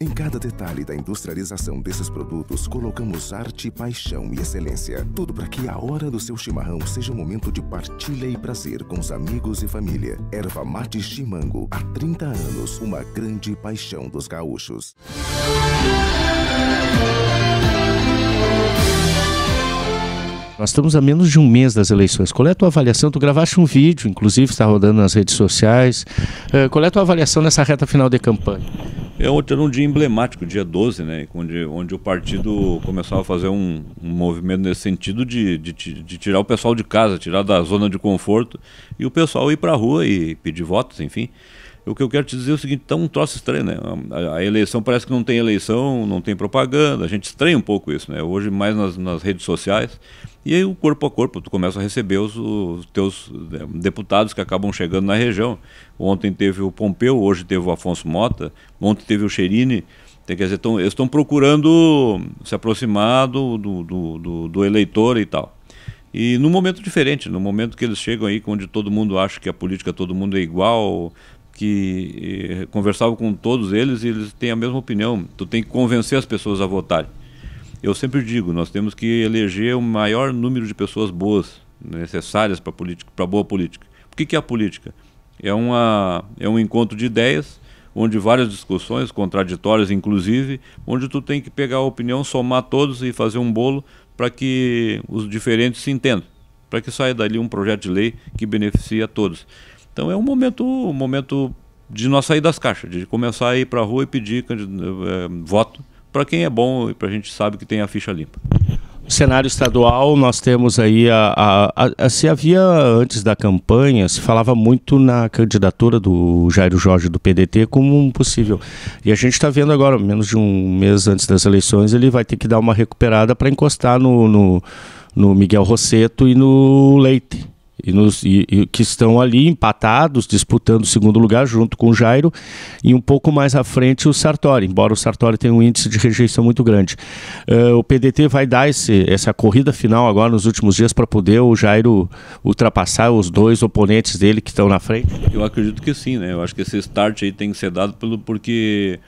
Em cada detalhe da industrialização desses produtos, colocamos arte, paixão e excelência. Tudo para que a hora do seu chimarrão seja um momento de partilha e prazer com os amigos e família. Erva Mate Chimango, há 30 anos, uma grande paixão dos gaúchos. Nós estamos a menos de um mês das eleições. Qual é a tua avaliação? Tu gravaste um vídeo, inclusive está rodando nas redes sociais. Eh, qual é a tua avaliação nessa reta final de campanha? É, ontem era um dia emblemático, dia 12, né? Onde, onde o partido começava a fazer um, um movimento nesse sentido de, de, de, tirar o pessoal de casa, tirar da zona de conforto e o pessoal ir para a rua e pedir votos, enfim. O que eu quero te dizer é o seguinte, tá um troço estranho, né? A, a eleição parece que não tem eleição, não tem propaganda, a gente estranha um pouco isso, né? Hoje mais nas, nas redes sociais, e aí, o corpo a corpo, tu começa a receber os, os teus né, deputados que acabam chegando na região. Ontem teve o Pompeu, hoje teve o Afonso Mota, ontem teve o Cherini. Então, que dizer, tão, eles estão procurando se aproximar do, do, do, do eleitor e tal. E num momento diferente, no momento que eles chegam aí, onde todo mundo acha que a política todo mundo é igual, que eh, conversava com todos eles e eles têm a mesma opinião. Tu tem que convencer as pessoas a votarem. Eu sempre digo, nós temos que eleger o maior número de pessoas boas, né, necessárias para a boa política. O que, que é a política? É, uma, é um encontro de ideias, onde várias discussões, contraditórias inclusive, onde tu tem que pegar a opinião, somar todos e fazer um bolo para que os diferentes se entendam, para que saia dali um projeto de lei que beneficie a todos. Então é um momento, um momento de nós sair das caixas, de começar a ir para a rua e pedir eh, voto para quem é bom e para a gente sabe que tem a ficha limpa. O cenário estadual, nós temos aí a, a, a, Se havia antes da campanha, se falava muito na candidatura do Jairo Jorge do PDT como um possível. E a gente está vendo agora, menos de um mês antes das eleições, ele vai ter que dar uma recuperada para encostar no, no, no Miguel Rosseto e no Leite e, nos, e, e, que estão ali empatados, disputando o segundo lugar junto com o Jairo e um pouco mais à frente o Sartori, embora o Sartori tenha um índice de rejeição muito grande. Uh, o PDT vai dar esse, essa corrida final agora nos últimos dias para poder o Jairo ultrapassar os dois oponentes dele que estão na frente? Eu acredito que sim, né? Eu acho que esse start aí tem que ser dado pelo, porque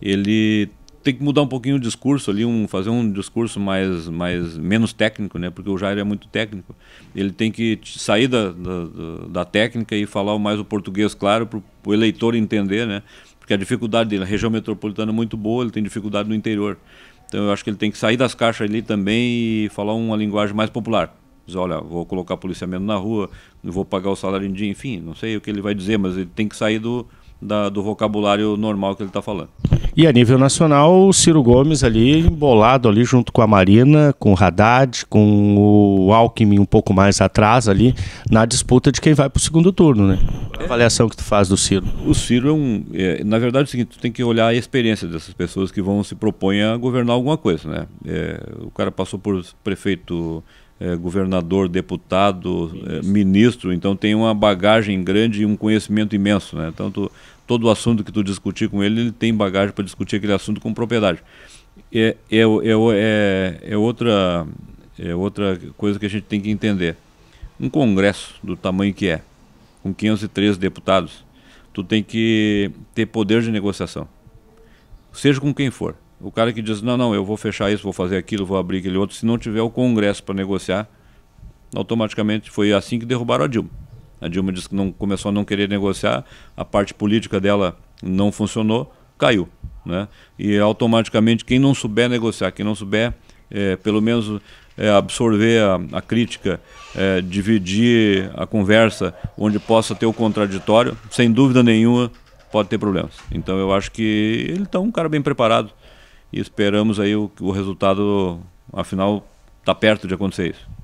ele tem que mudar um pouquinho o discurso ali, um, fazer um discurso mais, mais menos técnico, né? Porque o Jair é muito técnico. Ele tem que sair da, da, da técnica e falar mais o português claro para o eleitor entender, né? Porque a dificuldade dele, a região metropolitana é muito boa, ele tem dificuldade no interior. Então eu acho que ele tem que sair das caixas ali também e falar uma linguagem mais popular. Diz, olha, vou colocar policiamento na rua, vou pagar o salário em dia, enfim, não sei o que ele vai dizer, mas ele tem que sair do, da, do vocabulário normal que ele está falando. E a nível nacional, o Ciro Gomes ali embolado ali junto com a Marina, com o Haddad, com o Alckmin um pouco mais atrás ali, na disputa de quem vai para o segundo turno, né? A avaliação que tu faz do Ciro. O Ciro é um... É, na verdade é o seguinte, tu tem que olhar a experiência dessas pessoas que vão se propõem a governar alguma coisa, né? É, o cara passou por prefeito é, governador, deputado, é, ministro. É, ministro. então tem uma bagagem grande e um conhecimento imenso. Né? Tanto todo o assunto que tu discutir com ele, ele tem bagagem para discutir aquele assunto com propriedade. É, é, é, é, é, outra, é outra coisa que a gente tem que entender. Um congresso do tamanho que é, com 513 deputados, tu tem que ter poder de negociação, seja com quem for o cara que diz, não, não, eu vou fechar isso, vou fazer aquilo, vou abrir aquele outro, se não tiver o Congresso para negociar, automaticamente foi assim que derrubaram a Dilma. A Dilma disse que não, começou a não querer negociar, a parte política dela não funcionou, caiu. Né? E automaticamente quem não souber negociar, quem não souber é, pelo menos é, absorver a, a crítica, é, dividir a conversa, onde possa ter o contraditório, sem dúvida nenhuma pode ter problemas. Então eu acho que ele está um cara bem preparado e esperamos aí o, o resultado, afinal, está perto de acontecer isso.